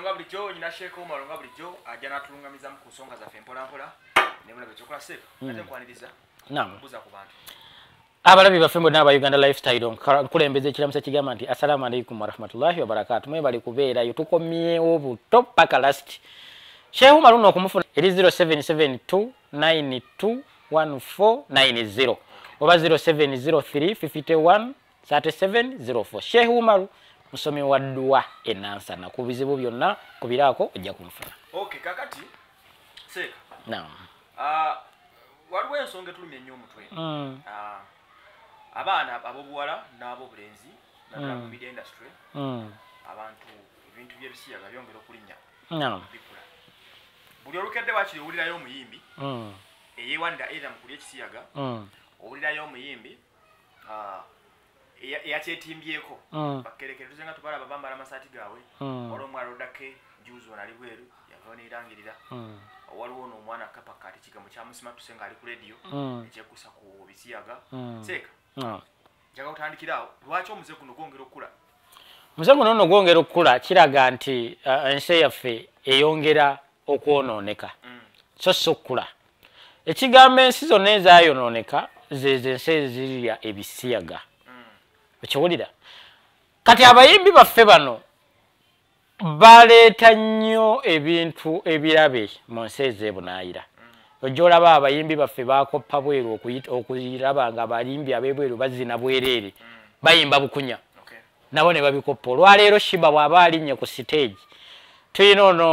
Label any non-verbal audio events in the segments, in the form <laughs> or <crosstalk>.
ekiso nga bulijjo nyinasheeka omumalo nga bulijjo ajja n'atulungamizamu ku nsonga zaffe empolampola ne mulaba ekyokola seeka hmm. ate nkwaniriza buuza ku bantu abalabi baffe bonna aba uganda lifestyle nkulembeza ekiramusa kigamba nti assalaamu alaikum warahmatullahi wabarakatu mwe bali kubeerayo tukomyewo oh, buto paka last kyewuma maluno okumufuna eri 0772921490 oba 3704 shehu umaru musomi wa dduwa enansana ku bizibu byonna kubiraako ojja kunfuna okay, kakati seeka n no. uh, ah, waliwo ensonga etulumya ennyo omutwe mm. uh, abaana abobuwala n'abobulenzi nadala mm. industry mm. abantu ebintu byebisiyaga byongera okulinnya no. bikula buli olukedde wakiri owulirayo omuyimbi mm. eyewanda era mukulya ekisiyaga mm. owulirayo omuyimbi uh, eyakyetimbyeko ah. bakereke tuze nga tubalaba bambala amasaati gaabwe ah. ola omwala odake juzi wanali bweru yagawo neerangirira ah. waliwo noomwana kapakati kigambo kyamusima tuse ngaali ku rediyo ekyekusa ku bisiyaga seeka njaga kutandikiraawo lwaki omuze guno gwongera okukula muze guno no gwongera okukula kiraga nti uh, ensi yaffe eyongera okwonooneka mm. so si okukula ekigambo ensi zonna ezayonooneka zezo ensi ezirya ebisiyaga okiwulira kati abayimbi baffe bano baleeta nnyo ebintu ebirabe mu nsi ezeebunaayira ojoolaba abayimbi baffe bakoppa bweru okuiraba nga abayimbi abebweru bazina bwereere bayimba bukunya nabo ne babikoppa olwaleero shiba bw'aba alinnye ku siteegi tulina ono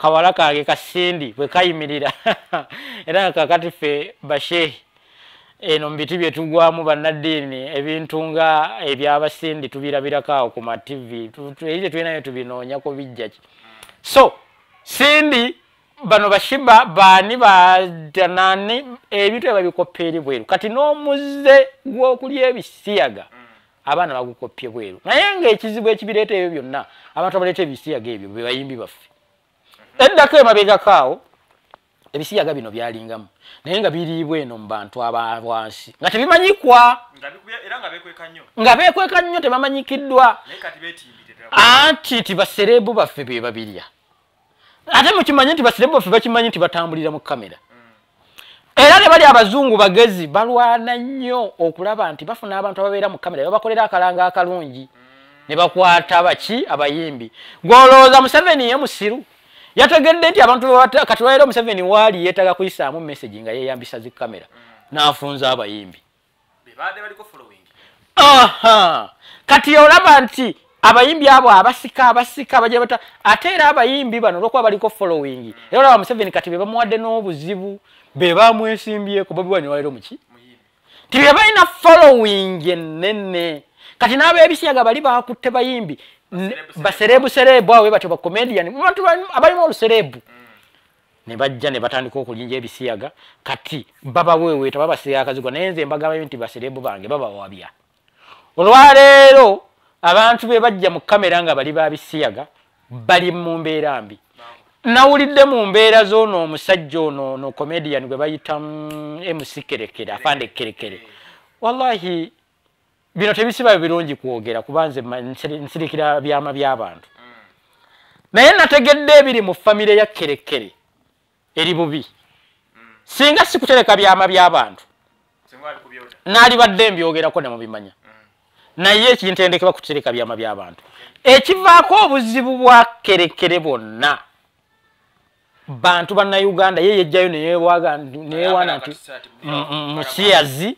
kawala kange kasindi bwe kayimirira <laughs> era nga kakati ffe basheehi eno mbiti bye tugwamu bannaddiini ebintu nga ebyabasindi tubirabirako awo ku matv eye tulinayo tubinoonya ku bijja ki so sindi bano bashiba baani badanani ebintu eba bikoppa eri bweru kati n'omuze gw'okulya ebisiyaga abaana bagukoppye bweru naye ngaekizibu ekibireeta ebyo byonna abantu abaleeta ebisiyaga ebyo bebayimbi baffe eddako emabegako awo ebisiyaga bino byalingamu naye nga biriibwa eno mu bantu abawansi nga tebimanyikwa nga beekweka nnyo tebamanyikiddwa anti ti baserebu baffe be babirya ate mukimanyi nti baserebu baffe bakimanyi nti batambulira mu kamera mm. era ne bali abazungu bagezi balwana nnyo okulaba nti bafuna abantu ababeera mu kamera babakolera akalanga akalungi mm. ne bakwata baki abayimbi gwolowooza museveni ye musiru yategedde nti abantu kati wayera omuseveni waali yeetaga kuyisaamu mesagi nga yeeyambisa zikamera n'afunza abayimbi kati olaba nti abayimbi abo abasika abasika abajabata ate era abayimbi bano olwokuba baliko following era olaba museveni kati be bamuwadde n'obuzibu be bamwesimbyeko babiwaniwaliro muki ti be balina following enene kati n'abebisiyaga bali bakutte bayimbi baserebu serebu awo webatyo bacomedian mubantu abalimu oluserebu mm. ne bajja ne batandika okulinja ebisiyaga kati babaweweeta babasiyaga akazigwa naye nze mbaga bayo nti baserebu bange babawabya olwaleero abantu be bajja mu kamera nga bali babisiyaga bali mu mbeera mbi nawulidde mu mbeera zono omusajja ono no comedian gwe bayita mc mm, kerekere afande kerekere mm. wallahi bino tebisiba birungi kwogera kuba nze nsirikira byama by'abantu naye nategedde ebiri mu famire ya kerekere eri bubi mm. singa sikutereka byama by'abantu naalibadde mbyogerako nemubimanya mm. naye kintendekebwa kutereka byama by'abantu ekivaako obuzibu bwa kerekere bwonna bantu bannauganda yeyejjayo neyewaana nti mm, mukiyazi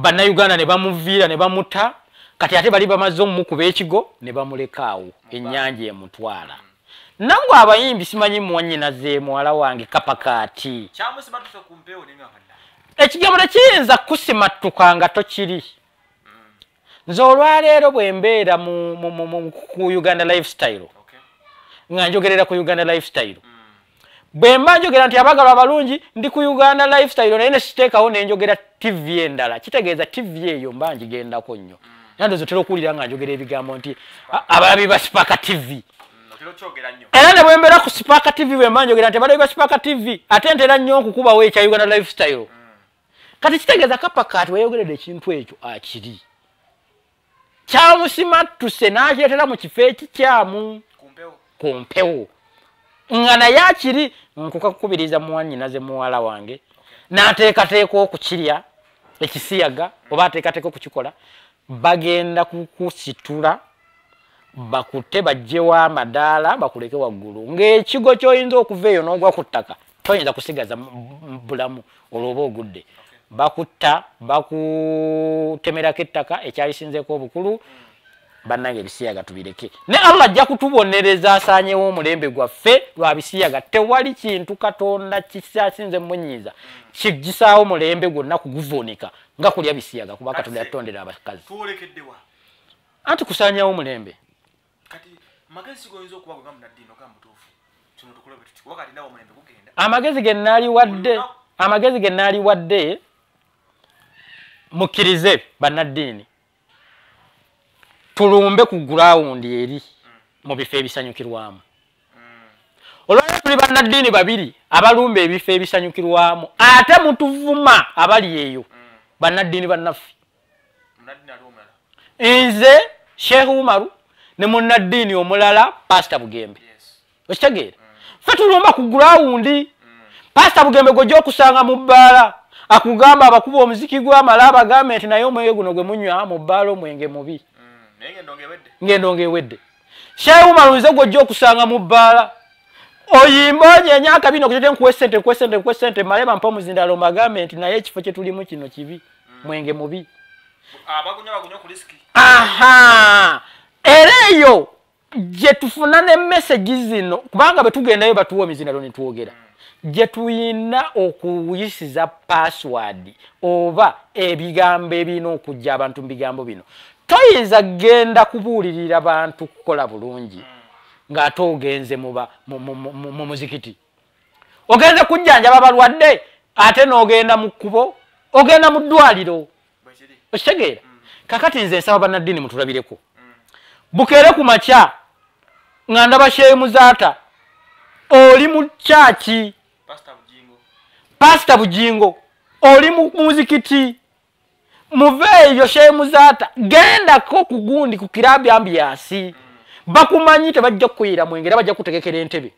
bana Uganda ne bamuvira ne bamuta kati ate bali bamazo mmuku bekigo ne bamulekawo ennyanje emutwala nangu abayimbi simanyi mwanyi naze mwala wange kapakati chamu sibatu to kumpeo ne mwanda ekigambo kiyinza kusima tukanga tokiri mm. nzolwa lero bwembeera mu, mu, mu, mu ku Uganda lifestyle okay. nga njogerera ku Uganda lifestyle mm. bwe mba njogera nti abagalwa abalungi ndi ku uganda lifestyle naye ne siteekawo nenjogera tivi endala kitegeeza tivi eyo mba njigendako nnyo nandozi otera okuwulira nga njogera ebigambo nti ah, abalabi ba spaka tivi mm, era ne bwembeera ku spaka tivi bwe mba njogera nti abalabi ba spaka tivi ate ntera nnyo okukubawo ekya uganda lifestyle mm. kati kitegeeza kapakati weyogeredde ekintu ekyo akiri kyamusimattuse n'akireetera mu kifo ekikyamu ku mpewo nga naye akiri mm, nkukakukubiriza muwanyinaze muwala wange n'ateekateeka okukirya ekisiyaga oba ateekateeka okukikola bagenda kukusitula bakutte bajje waamadaala bakuleke waggulu ng'ekigo ky'oyinza okuva eyo n'ogwa ku ttaka toyinza kusigaza bulamu olwoba ogudde bakutta bakutemerako ettaka ekyalisinzeeko obukulu mm. bannange ebisiyaga tubireke ne allah ajja kutubonereza asaanyewo omulembe gwaffe lwa bisiyaga tewali kintu katonda kisasinze munyiiza kigisaawo omulembe gwonna kuguvuunika nga kulya bisiyaga kuba katonda yatutondera abakazi anti kusaanyawo omulembe amagezi genaaliwadde amagezi genaaliwadde mukkirize bannaddiini tulumbe ku ground eri mu bifo ebisanyukirwamu hmm. olwaleero tuli bannaddiini babiri abalumba ebifo ebisanyukirwamu ate mutuvuma abali eyo hmm. bannaddiini bannaffe nze sheekh umaru ne munnaddiini omulala pasita bugembe okitegeere hmm. ffe tulumba ku gurawundi pasita bugembe gwojja okusanga mu bbaala akugamba abakuba omuziki gwamala abagambe nti naye omwenge guno gwe munywa mu bbaala omwenge mubi ngendo ngewedde kyewumaluize gwojja okusanga mu bbaala oyimba onyenya akabi nokuete nkuwe sente nkuwe sente nkuwe sente maleba mpa omuzindalo mbagambe nti naye ekifo kyetulimu kino kibi mm. mwenge mubi ah, aha era eyo gyetufuna nemeseji zino kubanga bwetugendayo batuwa emizindalo netwogera mm. gyetuyina okuyisiza paswad oba ebigambo ebirina okujja abantu mubigambo bino toyinza genda kubuulirira bantu kukola bulungi ng'ate ogenze mu muzikiti ogenze kujjanjaba balwadde ate n'ogenda mu kkubo ogenda mu ddwaliro okitegeera kakati nze nsaba bannaddiini mutulabireku bukeere ku makya nga ndaba sheemuzaata oli mu kyaki pasita bujingo oli mu muzikiti muveeyo ebyo sheemuzaata gendako okugundi ku kiraabu yambiyansi bakumanyite bajja kukuyira mwengeera bajja kutegekera entebe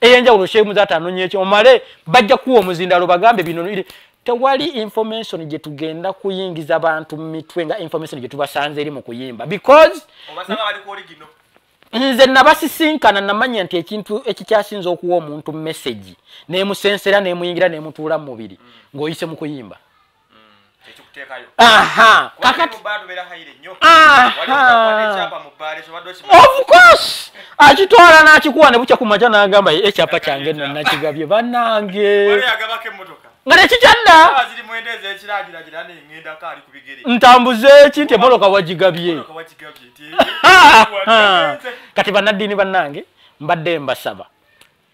eyenjawulo sheemuzaata anonyekyo omale bajja kuwa omuzindalo bagambe bino tewali information gyetugenda kuyingiza bantu mumitwe nga information gyetubasanze eri mukuyimba because nze nabasisinkana namanya nti ekintu ekikyasinza okuwa omuntu message nemusensera nemuyingira nemutuula mubiri ngaoyise mukuyimba ofcourse akitwala n'akikuwa ne bukya kumaca n'agamba ekyapa kyange no nakigabye banange nga tekikyadda ntambuze eki nti emoloka <laughs> wagigabye kati bannaddiini bannange mbadde mbasaba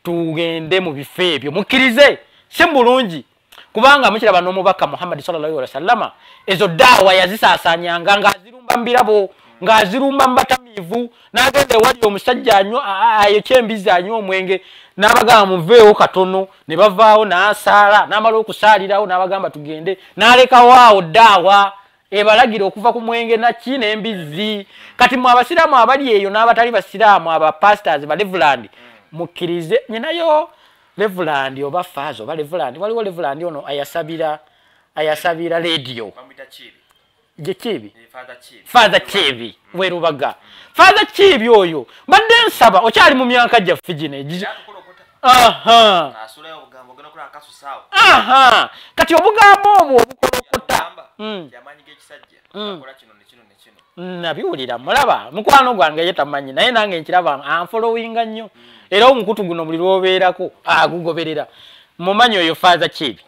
tugende mu bifo ebyo mukkirize si mbulungi kubanga mukiraba n'omubaka muhammad salallahu alihi wasallama ezo daawa yazisaasaanyanga ng'azirumba mbirabo ng'azirumba mubatamiivu n'agenda ewali omusajja anywa ayokyembizi anywa omwenge n'abagamba muveewo katono ne bavaawo n'asaala n'amala okusaalirawo n'abagamba tugende n'alekawo awo daawa ebalagira okuva ku mwenge naki n'embizzi kati mwe abasiraamu abali eyo n'abatali basiraamu abapastors balevuland mukkirize nyinayo levulandi oba faazi oba levulandi waliwo levulandi ono ayasabira ayasabira lediyo jekibi faaza kibi eh, mm. werubaga faaza kibi oyo mbadde nsaba okyali mu myaka gyaffe gine kati obugambo obwo obukolokota Mm, nabiwulira mulaba mukwano gwange ye tamanyi naye nange nkiraba anfolowinga nnyo era omukutu guno buli lwobeerako agugoberera mumanyi oyo faaza kiebi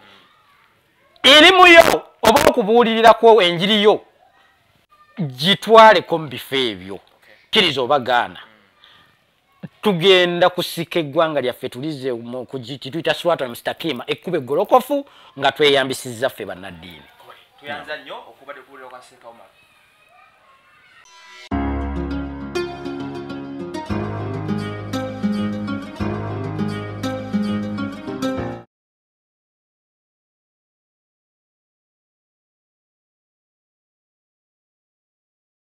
erimuyo oba okubuulirirako enjiri yo gitwaleko mubifo ebyo kiriza oba gaana tugenda kusika eggwanga lyaffe tulize kituyita swata mustakima ekkuba eggolokofu nga tweyambisizaffe bannaddiini